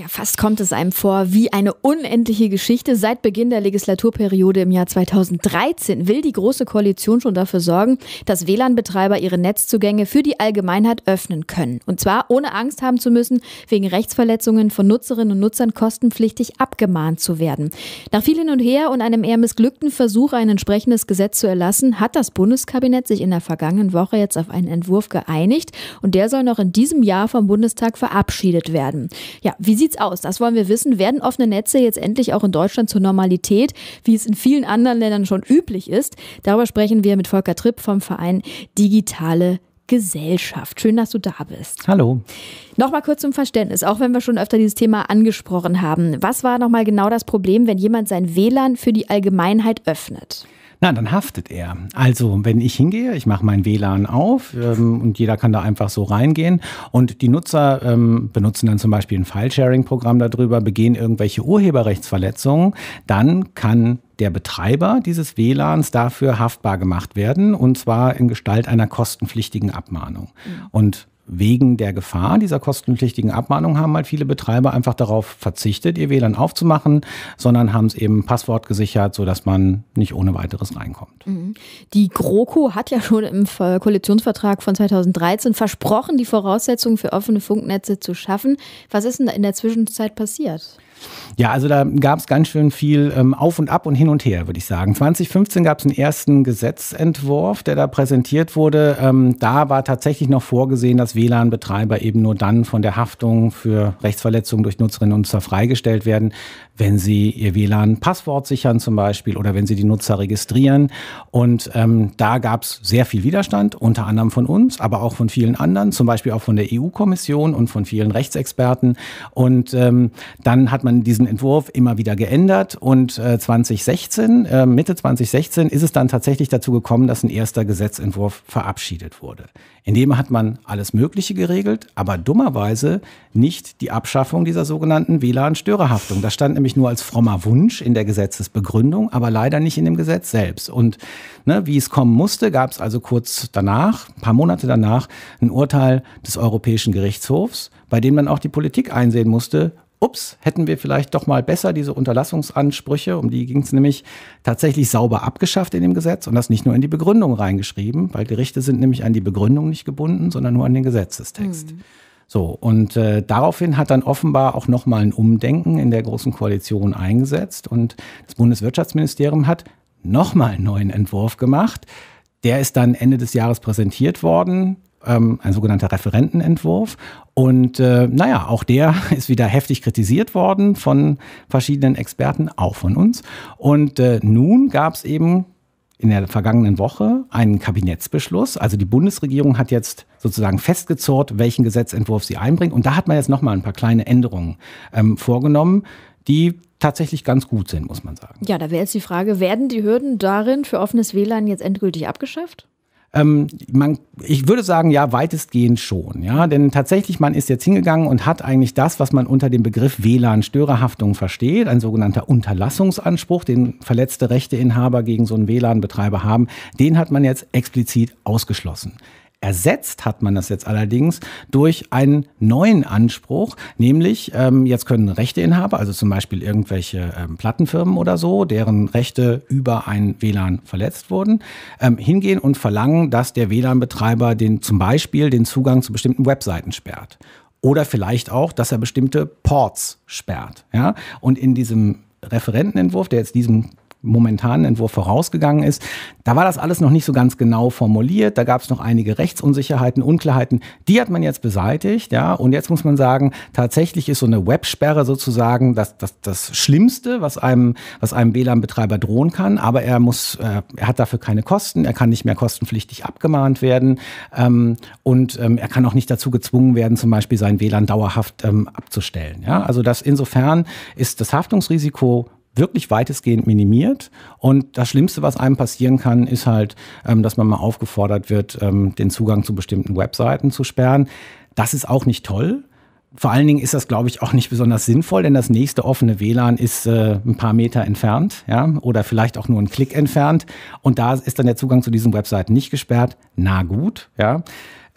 Ja, fast kommt es einem vor wie eine unendliche Geschichte. Seit Beginn der Legislaturperiode im Jahr 2013 will die Große Koalition schon dafür sorgen, dass WLAN-Betreiber ihre Netzzugänge für die Allgemeinheit öffnen können. Und zwar ohne Angst haben zu müssen, wegen Rechtsverletzungen von Nutzerinnen und Nutzern kostenpflichtig abgemahnt zu werden. Nach viel hin und her und einem eher missglückten Versuch, ein entsprechendes Gesetz zu erlassen, hat das Bundeskabinett sich in der vergangenen Woche jetzt auf einen Entwurf geeinigt. Und der soll noch in diesem Jahr vom Bundestag verabschiedet werden. Ja, wie sieht sieht's aus? Das wollen wir wissen. Werden offene Netze jetzt endlich auch in Deutschland zur Normalität, wie es in vielen anderen Ländern schon üblich ist? Darüber sprechen wir mit Volker Tripp vom Verein Digitale Gesellschaft. Schön, dass du da bist. Hallo. Nochmal kurz zum Verständnis, auch wenn wir schon öfter dieses Thema angesprochen haben. Was war nochmal genau das Problem, wenn jemand sein WLAN für die Allgemeinheit öffnet? Na, dann haftet er. Also, wenn ich hingehe, ich mache mein WLAN auf ähm, und jeder kann da einfach so reingehen. Und die Nutzer ähm, benutzen dann zum Beispiel ein File-Sharing-Programm darüber, begehen irgendwelche Urheberrechtsverletzungen, dann kann der Betreiber dieses WLANs dafür haftbar gemacht werden und zwar in Gestalt einer kostenpflichtigen Abmahnung. Mhm. Und wegen der Gefahr dieser kostenpflichtigen Abmahnung haben halt viele Betreiber einfach darauf verzichtet, ihr WLAN aufzumachen, sondern haben es eben passwortgesichert, sodass man nicht ohne weiteres reinkommt. Mhm. Die GroKo hat ja schon im Koalitionsvertrag von 2013 versprochen, die Voraussetzungen für offene Funknetze zu schaffen. Was ist denn in der Zwischenzeit passiert? Ja, also da gab es ganz schön viel ähm, Auf und Ab und hin und her, würde ich sagen. 2015 gab es einen ersten Gesetzentwurf, der da präsentiert wurde. Ähm, da war tatsächlich noch vorgesehen, dass WLAN-Betreiber eben nur dann von der Haftung für Rechtsverletzungen durch Nutzerinnen und Nutzer freigestellt werden, wenn sie ihr WLAN-Passwort sichern zum Beispiel oder wenn sie die Nutzer registrieren. Und ähm, da gab es sehr viel Widerstand, unter anderem von uns, aber auch von vielen anderen, zum Beispiel auch von der EU-Kommission und von vielen Rechtsexperten. Und ähm, dann hat man man diesen Entwurf immer wieder geändert und 2016, äh, äh, Mitte 2016 ist es dann tatsächlich dazu gekommen, dass ein erster Gesetzentwurf verabschiedet wurde. In dem hat man alles Mögliche geregelt, aber dummerweise nicht die Abschaffung dieser sogenannten WLAN-Störerhaftung. Das stand nämlich nur als frommer Wunsch in der Gesetzesbegründung, aber leider nicht in dem Gesetz selbst. Und ne, wie es kommen musste, gab es also kurz danach, ein paar Monate danach, ein Urteil des Europäischen Gerichtshofs, bei dem dann auch die Politik einsehen musste, ups, hätten wir vielleicht doch mal besser diese Unterlassungsansprüche, um die ging es nämlich tatsächlich sauber abgeschafft in dem Gesetz und das nicht nur in die Begründung reingeschrieben, weil Gerichte sind nämlich an die Begründung nicht gebunden, sondern nur an den Gesetzestext. Mhm. So, und äh, daraufhin hat dann offenbar auch nochmal ein Umdenken in der Großen Koalition eingesetzt und das Bundeswirtschaftsministerium hat nochmal einen neuen Entwurf gemacht. Der ist dann Ende des Jahres präsentiert worden ähm, ein sogenannter Referentenentwurf. Und äh, naja, auch der ist wieder heftig kritisiert worden von verschiedenen Experten, auch von uns. Und äh, nun gab es eben in der vergangenen Woche einen Kabinettsbeschluss. Also die Bundesregierung hat jetzt sozusagen festgezurrt, welchen Gesetzentwurf sie einbringt. Und da hat man jetzt nochmal ein paar kleine Änderungen ähm, vorgenommen, die tatsächlich ganz gut sind, muss man sagen. Ja, da wäre jetzt die Frage, werden die Hürden darin für offenes WLAN jetzt endgültig abgeschafft? Ähm, man, ich würde sagen, ja, weitestgehend schon. Ja, denn tatsächlich, man ist jetzt hingegangen und hat eigentlich das, was man unter dem Begriff WLAN-Störerhaftung versteht, ein sogenannter Unterlassungsanspruch, den verletzte Rechteinhaber gegen so einen WLAN-Betreiber haben, den hat man jetzt explizit ausgeschlossen. Ersetzt hat man das jetzt allerdings durch einen neuen Anspruch, nämlich ähm, jetzt können Rechteinhaber, also zum Beispiel irgendwelche ähm, Plattenfirmen oder so, deren Rechte über ein WLAN verletzt wurden, ähm, hingehen und verlangen, dass der WLAN-Betreiber den zum Beispiel den Zugang zu bestimmten Webseiten sperrt. Oder vielleicht auch, dass er bestimmte Ports sperrt. Ja? Und in diesem Referentenentwurf, der jetzt diesem momentanen Entwurf vorausgegangen ist. Da war das alles noch nicht so ganz genau formuliert. Da gab es noch einige Rechtsunsicherheiten, Unklarheiten. Die hat man jetzt beseitigt. Ja? Und jetzt muss man sagen, tatsächlich ist so eine Websperre sozusagen das, das, das Schlimmste, was einem, was einem WLAN-Betreiber drohen kann. Aber er, muss, äh, er hat dafür keine Kosten. Er kann nicht mehr kostenpflichtig abgemahnt werden. Ähm, und ähm, er kann auch nicht dazu gezwungen werden, zum Beispiel sein WLAN dauerhaft ähm, abzustellen. Ja? Also das insofern ist das Haftungsrisiko wirklich weitestgehend minimiert. Und das Schlimmste, was einem passieren kann, ist halt, ähm, dass man mal aufgefordert wird, ähm, den Zugang zu bestimmten Webseiten zu sperren. Das ist auch nicht toll. Vor allen Dingen ist das, glaube ich, auch nicht besonders sinnvoll, denn das nächste offene WLAN ist äh, ein paar Meter entfernt, ja, oder vielleicht auch nur einen Klick entfernt. Und da ist dann der Zugang zu diesen Webseiten nicht gesperrt. Na gut, ja.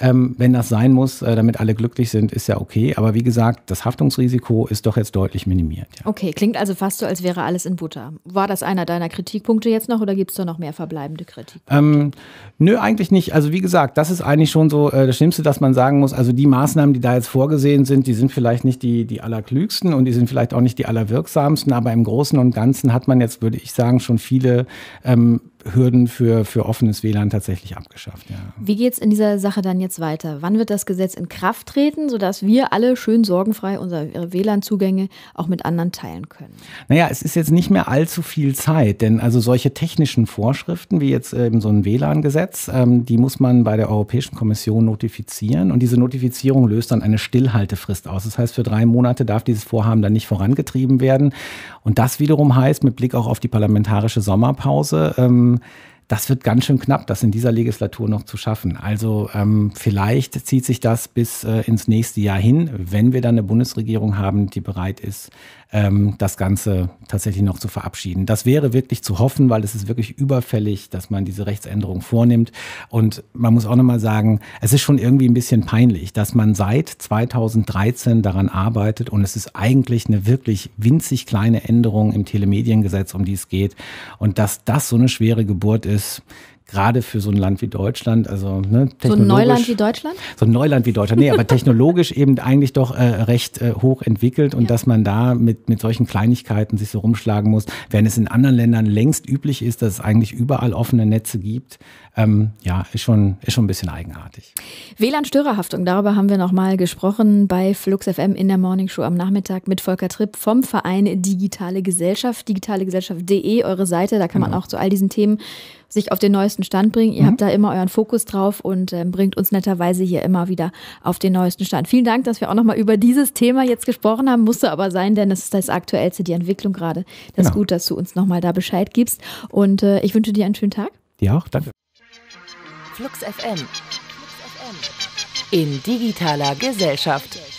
Ähm, wenn das sein muss, äh, damit alle glücklich sind, ist ja okay. Aber wie gesagt, das Haftungsrisiko ist doch jetzt deutlich minimiert. Ja. Okay, klingt also fast so, als wäre alles in Butter. War das einer deiner Kritikpunkte jetzt noch oder gibt es da noch mehr verbleibende Kritik? Ähm, nö, eigentlich nicht. Also wie gesagt, das ist eigentlich schon so äh, das Schlimmste, dass man sagen muss, also die Maßnahmen, die da jetzt vorgesehen sind, die sind vielleicht nicht die, die allerklügsten und die sind vielleicht auch nicht die allerwirksamsten, aber im Großen und Ganzen hat man jetzt, würde ich sagen, schon viele ähm, Hürden für, für offenes WLAN tatsächlich abgeschafft. Ja. Wie geht es in dieser Sache dann jetzt weiter? Wann wird das Gesetz in Kraft treten, sodass wir alle schön sorgenfrei unsere WLAN-Zugänge auch mit anderen teilen können? Naja, es ist jetzt nicht mehr allzu viel Zeit, denn also solche technischen Vorschriften wie jetzt eben ähm, so ein WLAN-Gesetz, ähm, die muss man bei der Europäischen Kommission notifizieren und diese Notifizierung löst dann eine Stillhaltefrist aus. Das heißt, für drei Monate darf dieses Vorhaben dann nicht vorangetrieben werden und das wiederum heißt, mit Blick auch auf die parlamentarische Sommerpause, ähm, das wird ganz schön knapp, das in dieser Legislatur noch zu schaffen. Also ähm, vielleicht zieht sich das bis äh, ins nächste Jahr hin, wenn wir dann eine Bundesregierung haben, die bereit ist, ähm, das Ganze tatsächlich noch zu verabschieden. Das wäre wirklich zu hoffen, weil es ist wirklich überfällig, dass man diese Rechtsänderung vornimmt. Und man muss auch nochmal sagen, es ist schon irgendwie ein bisschen peinlich, dass man seit 2013 daran arbeitet und es ist eigentlich eine wirklich winzig kleine Änderung im Telemediengesetz, um die es geht. Und dass das so eine schwere Geburt ist, gerade für so ein Land wie Deutschland, also ne, So ein Neuland wie Deutschland? So ein Neuland wie Deutschland, nee, aber technologisch eben eigentlich doch äh, recht äh, hoch entwickelt und ja. dass man da mit, mit solchen Kleinigkeiten sich so rumschlagen muss, während es in anderen Ländern längst üblich ist, dass es eigentlich überall offene Netze gibt, ähm, ja, ist schon, ist schon ein bisschen eigenartig. WLAN-Störerhaftung, darüber haben wir nochmal gesprochen bei Flux FM in der Morning Show am Nachmittag mit Volker Tripp vom Verein Digitale Gesellschaft, digitalegesellschaft.de, eure Seite, da kann man ja. Genau. auch zu all diesen Themen sich auf den neuesten Stand bringen. Ihr mhm. habt da immer euren Fokus drauf und äh, bringt uns netterweise hier immer wieder auf den neuesten Stand. Vielen Dank, dass wir auch nochmal über dieses Thema jetzt gesprochen haben. Musste aber sein, denn es ist das Aktuellste, die Entwicklung gerade. Das genau. ist gut, dass du uns nochmal da Bescheid gibst. Und äh, ich wünsche dir einen schönen Tag. Dir auch, danke. Flux FM. In digitaler Gesellschaft.